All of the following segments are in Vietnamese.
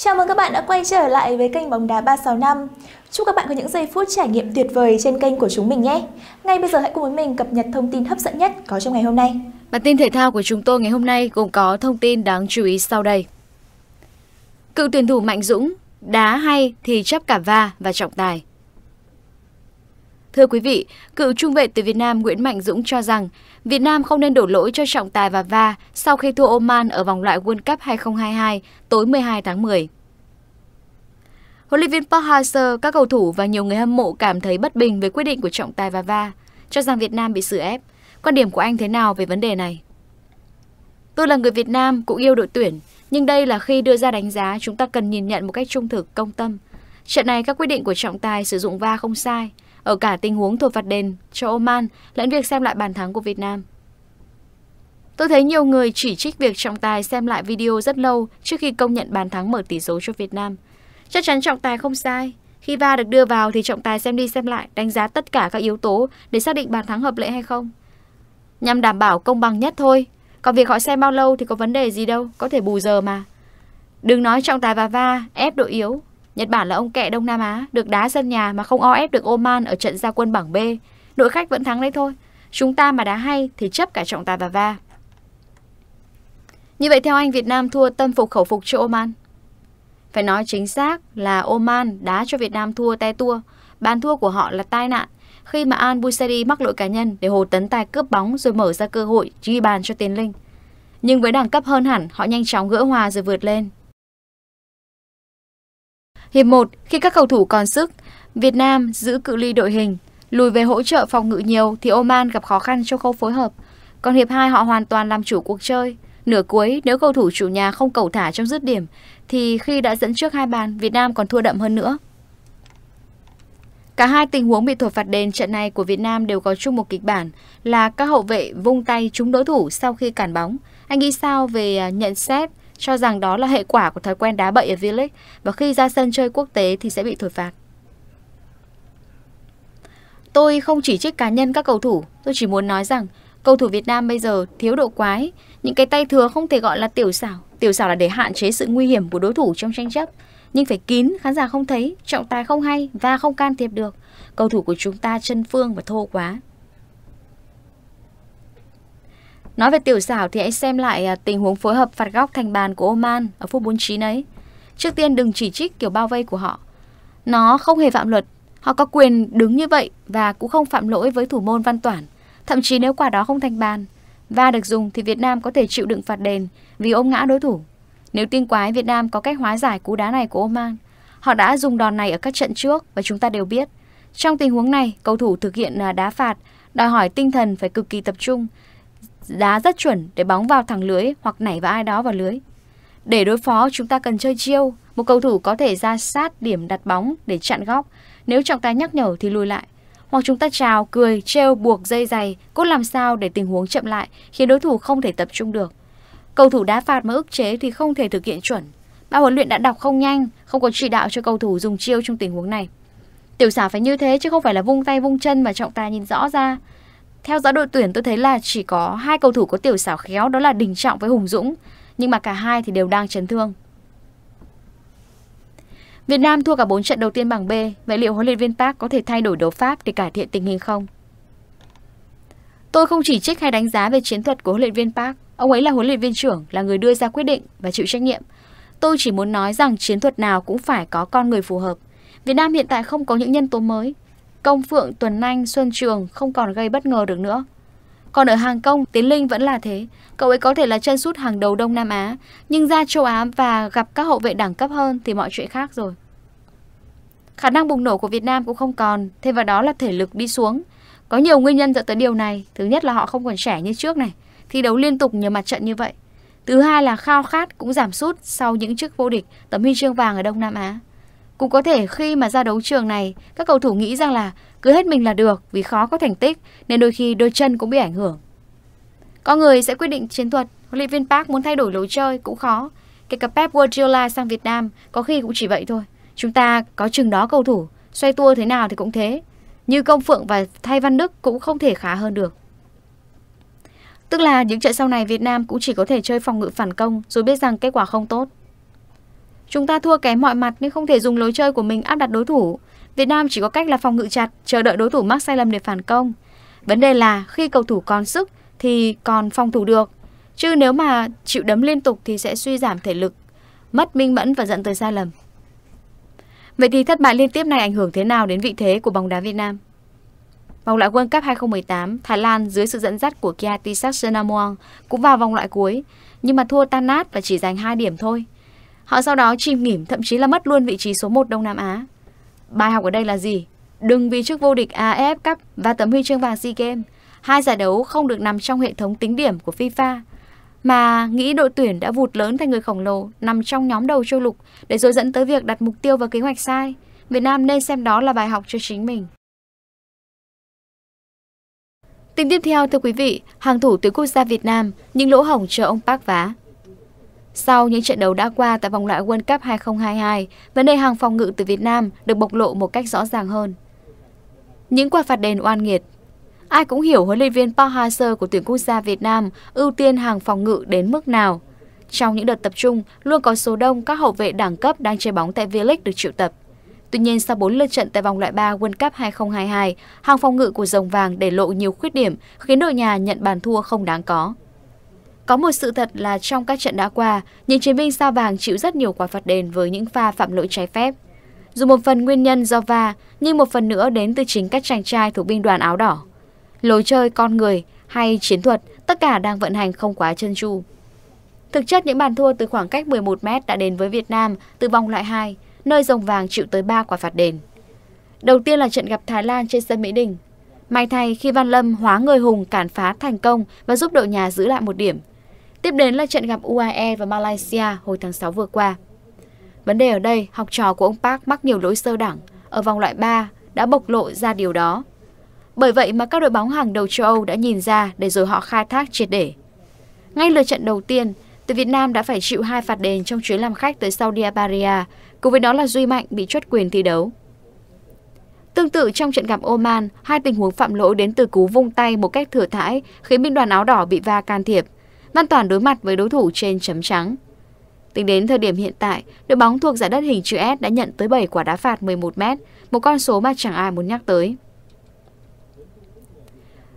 Chào mừng các bạn đã quay trở lại với kênh bóng đá 365. Chúc các bạn có những giây phút trải nghiệm tuyệt vời trên kênh của chúng mình nhé. Ngay bây giờ hãy cùng với mình cập nhật thông tin hấp dẫn nhất có trong ngày hôm nay. Bản tin thể thao của chúng tôi ngày hôm nay gồm có thông tin đáng chú ý sau đây. Cựu tuyển thủ Mạnh Dũng đá hay thì chấp cả va và trọng tài. Thưa quý vị, cựu trung vệ từ Việt Nam Nguyễn Mạnh Dũng cho rằng Việt Nam không nên đổ lỗi cho trọng tài và Va sau khi thua Oman ở vòng loại World Cup 2022 tối 12 tháng 10. Huấn luyện viên Park Hang-seo, các cầu thủ và nhiều người hâm mộ cảm thấy bất bình với quyết định của trọng tài và Va, cho rằng Việt Nam bị sự ép. Quan điểm của anh thế nào về vấn đề này? Tôi là người Việt Nam, cũng yêu đội tuyển, nhưng đây là khi đưa ra đánh giá chúng ta cần nhìn nhận một cách trung thực, công tâm. Trận này các quyết định của trọng tài sử dụng Va không sai, ở cả tình huống thổi phạt đền cho Oman lẫn việc xem lại bàn thắng của Việt Nam. Tôi thấy nhiều người chỉ trích việc trọng tài xem lại video rất lâu trước khi công nhận bàn thắng mở tỷ số cho Việt Nam. Chắc chắn trọng tài không sai. Khi va được đưa vào thì trọng tài xem đi xem lại, đánh giá tất cả các yếu tố để xác định bàn thắng hợp lệ hay không. Nhằm đảm bảo công bằng nhất thôi. Còn việc họ xem bao lâu thì có vấn đề gì đâu, có thể bù giờ mà. Đừng nói trọng tài và va ép đội yếu, Nhật Bản là ông kẹ Đông Nam Á, được đá sân nhà mà không o ép được Oman ở trận gia quân bảng B. Đội khách vẫn thắng đấy thôi. Chúng ta mà đá hay thì chấp cả trọng tài và va. Như vậy theo anh Việt Nam thua tâm phục khẩu phục cho Oman. Phải nói chính xác là Oman đá cho Việt Nam thua te tua. Bàn thua của họ là tai nạn. Khi mà Al Busari mắc lỗi cá nhân để Hồ Tấn Tài cướp bóng rồi mở ra cơ hội ghi bàn cho Tiến Linh. Nhưng với đẳng cấp hơn hẳn, họ nhanh chóng gỡ hòa rồi vượt lên. Hiệp 1, khi các cầu thủ còn sức, Việt Nam giữ cự ly đội hình, lùi về hỗ trợ phòng ngự nhiều thì Oman gặp khó khăn trong khâu phối hợp. Còn hiệp 2 họ hoàn toàn làm chủ cuộc chơi. Nửa cuối, nếu cầu thủ chủ nhà không cầu thả trong dứt điểm, thì khi đã dẫn trước hai bàn, Việt Nam còn thua đậm hơn nữa. Cả hai tình huống bị thổi phạt đền trận này của Việt Nam đều có chung một kịch bản là các hậu vệ vung tay trúng đối thủ sau khi cản bóng. Anh nghĩ sao về à, nhận xét cho rằng đó là hệ quả của thói quen đá bậy ở V-League và khi ra sân chơi quốc tế thì sẽ bị thổi phạt. Tôi không chỉ trích cá nhân các cầu thủ, tôi chỉ muốn nói rằng cầu thủ Việt Nam bây giờ thiếu độ quái, những cái tay thừa không thể gọi là tiểu xảo, tiểu xảo là để hạn chế sự nguy hiểm của đối thủ trong tranh chấp, nhưng phải kín, khán giả không thấy, trọng tài không hay và không can thiệp được. Cầu thủ của chúng ta chân phương và thô quá. Nói về tiểu xảo thì hãy xem lại à, tình huống phối hợp phạt góc thành bàn của Oman ở phút 49 ấy. Trước tiên đừng chỉ trích kiểu bao vây của họ. Nó không hề phạm luật, họ có quyền đứng như vậy và cũng không phạm lỗi với thủ môn Văn Toản. Thậm chí nếu quả đó không thành bàn và được dùng thì Việt Nam có thể chịu đựng phạt đền vì ôm ngã đối thủ. Nếu tiên quái Việt Nam có cách hóa giải cú đá này của Oman, họ đã dùng đòn này ở các trận trước và chúng ta đều biết. Trong tình huống này, cầu thủ thực hiện à, đá phạt đòi hỏi tinh thần phải cực kỳ tập trung Đá rất chuẩn để bóng vào thẳng lưới hoặc nảy vào ai đó vào lưới. Để đối phó chúng ta cần chơi chiêu, một cầu thủ có thể ra sát điểm đặt bóng để chặn góc, nếu trọng tài nhắc nhở thì lùi lại. Hoặc chúng ta chào, cười, trêu, buộc dây giày, cốt làm sao để tình huống chậm lại khiến đối thủ không thể tập trung được. Cầu thủ đá phạt mà ức chế thì không thể thực hiện chuẩn. ba huấn luyện đã đọc không nhanh, không có chỉ đạo cho cầu thủ dùng chiêu trong tình huống này. Tiểu xảo phải như thế chứ không phải là vung tay vung chân mà trọng tài nhìn rõ ra. Theo dõi đội tuyển tôi thấy là chỉ có hai cầu thủ có tiểu xảo khéo đó là Đình Trọng với Hùng Dũng, nhưng mà cả hai thì đều đang chấn thương. Việt Nam thua cả 4 trận đầu tiên bảng B, vậy liệu huấn luyện viên Park có thể thay đổi đấu pháp để cải thiện tình hình không? Tôi không chỉ trích hay đánh giá về chiến thuật của huấn luyện viên Park, ông ấy là huấn luyện viên trưởng, là người đưa ra quyết định và chịu trách nhiệm. Tôi chỉ muốn nói rằng chiến thuật nào cũng phải có con người phù hợp. Việt Nam hiện tại không có những nhân tố mới, Công Phượng, Tuấn Anh, Xuân Trường không còn gây bất ngờ được nữa. Còn ở hàng công, Tiến Linh vẫn là thế. Cậu ấy có thể là chân sút hàng đầu Đông Nam Á, nhưng ra châu Á và gặp các hậu vệ đẳng cấp hơn thì mọi chuyện khác rồi. Khả năng bùng nổ của Việt Nam cũng không còn, thêm vào đó là thể lực đi xuống. Có nhiều nguyên nhân dẫn tới điều này. Thứ nhất là họ không còn trẻ như trước này, thi đấu liên tục nhiều mặt trận như vậy. Thứ hai là khao khát cũng giảm sút sau những chức vô địch tấm huy chương vàng ở Đông Nam Á. Cũng có thể khi mà ra đấu trường này, các cầu thủ nghĩ rằng là cứ hết mình là được vì khó có thành tích nên đôi khi đôi chân cũng bị ảnh hưởng. Có người sẽ quyết định chiến thuật, huấn luyện viên Park muốn thay đổi lối chơi cũng khó. Kể cả Pep Guardiola sang Việt Nam có khi cũng chỉ vậy thôi. Chúng ta có chừng đó cầu thủ, xoay tua thế nào thì cũng thế. Như Công Phượng và Thay Văn Đức cũng không thể khá hơn được. Tức là những trận sau này Việt Nam cũng chỉ có thể chơi phòng ngự phản công rồi biết rằng kết quả không tốt. Chúng ta thua kém mọi mặt nên không thể dùng lối chơi của mình áp đặt đối thủ. Việt Nam chỉ có cách là phòng ngự chặt, chờ đợi đối thủ mắc sai lầm để phản công. Vấn đề là khi cầu thủ còn sức thì còn phòng thủ được. Chứ nếu mà chịu đấm liên tục thì sẽ suy giảm thể lực, mất minh mẫn và dẫn tới sai lầm. Vậy thì thất bại liên tiếp này ảnh hưởng thế nào đến vị thế của bóng đá Việt Nam? Vòng loại World Cup 2018, Thái Lan dưới sự dẫn dắt của Kiatisak Sanamuang cũng vào vòng loại cuối, nhưng mà thua tan nát và chỉ giành 2 điểm thôi. Họ sau đó chìm nghỉm thậm chí là mất luôn vị trí số 1 Đông Nam Á. Bài học ở đây là gì? Đừng vì chức vô địch AF Cup và tấm huy chương vàng SEA Games, hai giải đấu không được nằm trong hệ thống tính điểm của FIFA, mà nghĩ đội tuyển đã vụt lớn thành người khổng lồ nằm trong nhóm đầu châu lục để rồi dẫn tới việc đặt mục tiêu và kế hoạch sai. Việt Nam nên xem đó là bài học cho chính mình. Tin tiếp theo thưa quý vị, hàng thủ tuyển quốc gia Việt Nam, những lỗ hổng chờ ông Park vá. Sau những trận đấu đã qua tại vòng loại World Cup 2022, vấn đề hàng phòng ngự từ Việt Nam được bộc lộ một cách rõ ràng hơn. Những quả phạt đền oan nghiệt Ai cũng hiểu huấn luyện viên Park Hang-seo của tuyển quốc gia Việt Nam ưu tiên hàng phòng ngự đến mức nào. Trong những đợt tập trung, luôn có số đông các hậu vệ đẳng cấp đang chơi bóng tại V-League được triệu tập. Tuy nhiên, sau 4 lượt trận tại vòng loại 3 World Cup 2022, hàng phòng ngự của Rồng Vàng để lộ nhiều khuyết điểm khiến đội nhà nhận bàn thua không đáng có. Có một sự thật là trong các trận đã qua, những chiến binh sao vàng chịu rất nhiều quả phạt đền với những pha phạm lỗi trái phép. Dù một phần nguyên nhân do va, nhưng một phần nữa đến từ chính các chàng trai thuộc binh đoàn áo đỏ. Lối chơi con người hay chiến thuật, tất cả đang vận hành không quá chân chu. Thực chất những bàn thua từ khoảng cách 11m đã đến với Việt Nam từ vòng loại 2, nơi rồng vàng chịu tới 3 quả phạt đền. Đầu tiên là trận gặp Thái Lan trên sân Mỹ Đình. May thay khi Văn Lâm hóa người hùng cản phá thành công và giúp đội nhà giữ lại một điểm, Tiếp đến là trận gặp UAE và Malaysia hồi tháng 6 vừa qua. Vấn đề ở đây, học trò của ông Park mắc nhiều lỗi sơ đẳng, ở vòng loại 3 đã bộc lộ ra điều đó. Bởi vậy mà các đội bóng hàng đầu châu Âu đã nhìn ra để rồi họ khai thác triệt để. Ngay lượt trận đầu tiên, tuyển Việt Nam đã phải chịu hai phạt đền trong chuyến làm khách tới Saudi Arabia, cùng với đó là Duy Mạnh bị truất quyền thi đấu. Tương tự trong trận gặp Oman, hai tình huống phạm lỗi đến từ cú vung tay một cách thừa thãi khiến binh đoàn áo đỏ bị va can thiệp – Văn Toàn đối mặt với đối thủ trên chấm trắng. Tính đến thời điểm hiện tại, đội bóng thuộc giải đất hình chữ S đã nhận tới 7 quả đá phạt 11m, một con số mà chẳng ai muốn nhắc tới.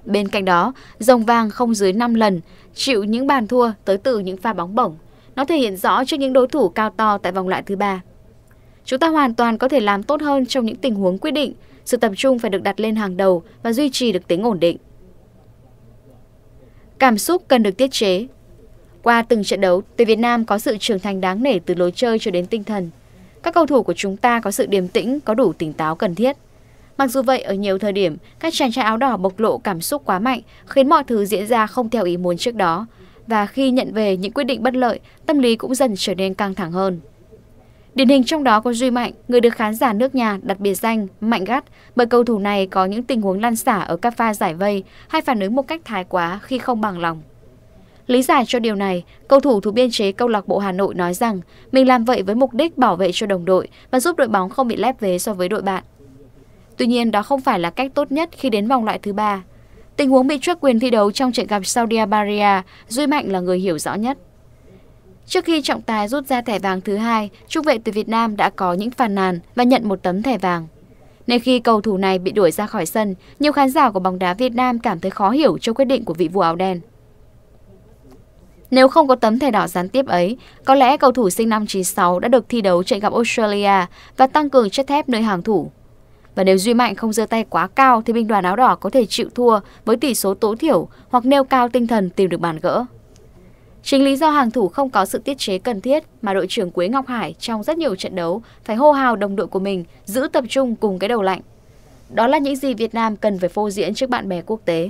Bên cạnh đó, rồng vàng không dưới 5 lần, chịu những bàn thua tới từ những pha bóng bổng. Nó thể hiện rõ trước những đối thủ cao to tại vòng loại thứ ba. Chúng ta hoàn toàn có thể làm tốt hơn trong những tình huống quyết định, sự tập trung phải được đặt lên hàng đầu và duy trì được tính ổn định. Cảm xúc cần được tiết chế. Qua từng trận đấu, tuyển Việt Nam có sự trưởng thành đáng nể từ lối chơi cho đến tinh thần. Các cầu thủ của chúng ta có sự điềm tĩnh, có đủ tỉnh táo cần thiết. Mặc dù vậy, ở nhiều thời điểm, các chàng trai áo đỏ bộc lộ cảm xúc quá mạnh, khiến mọi thứ diễn ra không theo ý muốn trước đó. Và khi nhận về những quyết định bất lợi, tâm lý cũng dần trở nên căng thẳng hơn. Điển hình trong đó có Duy Mạnh, người được khán giả nước nhà đặt biệt danh Mạnh Gắt bởi cầu thủ này có những tình huống lăn xả ở các pha giải vây hay phản ứng một cách thái quá khi không bằng lòng. Lý giải cho điều này, cầu thủ thủ biên chế câu lạc bộ Hà Nội nói rằng mình làm vậy với mục đích bảo vệ cho đồng đội và giúp đội bóng không bị lép vế so với đội bạn. Tuy nhiên, đó không phải là cách tốt nhất khi đến vòng loại thứ ba. Tình huống bị truất quyền thi đấu trong trận gặp Saudi Arabia, Duy Mạnh là người hiểu rõ nhất. Trước khi trọng tài rút ra thẻ vàng thứ hai, trung vệ từ Việt Nam đã có những phàn nàn và nhận một tấm thẻ vàng. Nên khi cầu thủ này bị đuổi ra khỏi sân, nhiều khán giả của bóng đá Việt Nam cảm thấy khó hiểu cho quyết định của vị vua áo đen. Nếu không có tấm thẻ đỏ gián tiếp ấy, có lẽ cầu thủ sinh năm 96 đã được thi đấu chạy gặp Australia và tăng cường chất thép nơi hàng thủ. Và nếu Duy Mạnh không giơ tay quá cao thì binh đoàn áo đỏ có thể chịu thua với tỷ số tối thiểu hoặc nêu cao tinh thần tìm được bàn gỡ. Chính lý do hàng thủ không có sự tiết chế cần thiết mà đội trưởng Quế Ngọc Hải trong rất nhiều trận đấu phải hô hào đồng đội của mình giữ tập trung cùng cái đầu lạnh. Đó là những gì Việt Nam cần phải phô diễn trước bạn bè quốc tế.